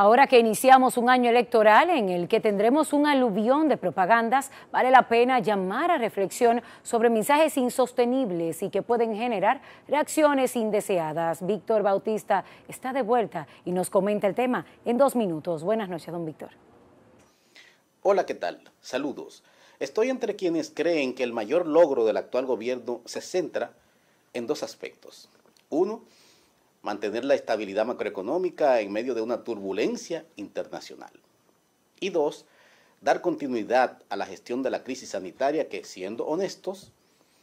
Ahora que iniciamos un año electoral en el que tendremos un aluvión de propagandas, vale la pena llamar a reflexión sobre mensajes insostenibles y que pueden generar reacciones indeseadas. Víctor Bautista está de vuelta y nos comenta el tema en dos minutos. Buenas noches, don Víctor. Hola, ¿qué tal? Saludos. Estoy entre quienes creen que el mayor logro del actual gobierno se centra en dos aspectos. Uno, mantener la estabilidad macroeconómica en medio de una turbulencia internacional. Y dos, dar continuidad a la gestión de la crisis sanitaria que, siendo honestos,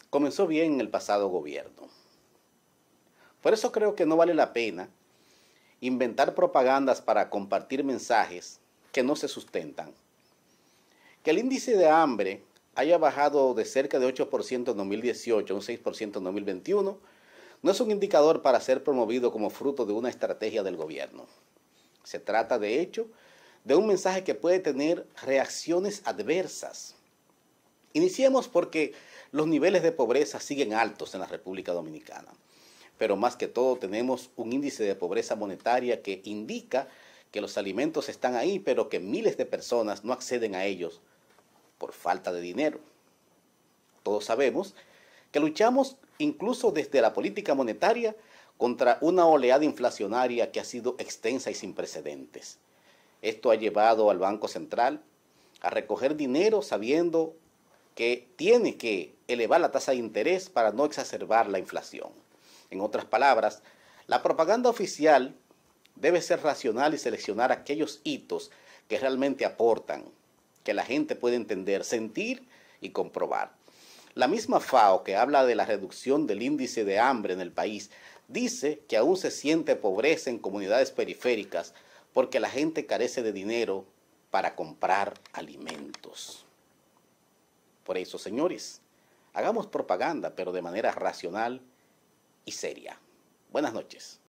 comenzó bien en el pasado gobierno. Por eso creo que no vale la pena inventar propagandas para compartir mensajes que no se sustentan. Que el índice de hambre haya bajado de cerca de 8% en 2018 a un 6% en 2021 no es un indicador para ser promovido como fruto de una estrategia del gobierno. Se trata, de hecho, de un mensaje que puede tener reacciones adversas. Iniciemos porque los niveles de pobreza siguen altos en la República Dominicana, pero más que todo tenemos un índice de pobreza monetaria que indica que los alimentos están ahí, pero que miles de personas no acceden a ellos por falta de dinero. Todos sabemos que luchamos incluso desde la política monetaria contra una oleada inflacionaria que ha sido extensa y sin precedentes. Esto ha llevado al Banco Central a recoger dinero sabiendo que tiene que elevar la tasa de interés para no exacerbar la inflación. En otras palabras, la propaganda oficial debe ser racional y seleccionar aquellos hitos que realmente aportan, que la gente puede entender, sentir y comprobar. La misma FAO, que habla de la reducción del índice de hambre en el país, dice que aún se siente pobreza en comunidades periféricas porque la gente carece de dinero para comprar alimentos. Por eso, señores, hagamos propaganda, pero de manera racional y seria. Buenas noches.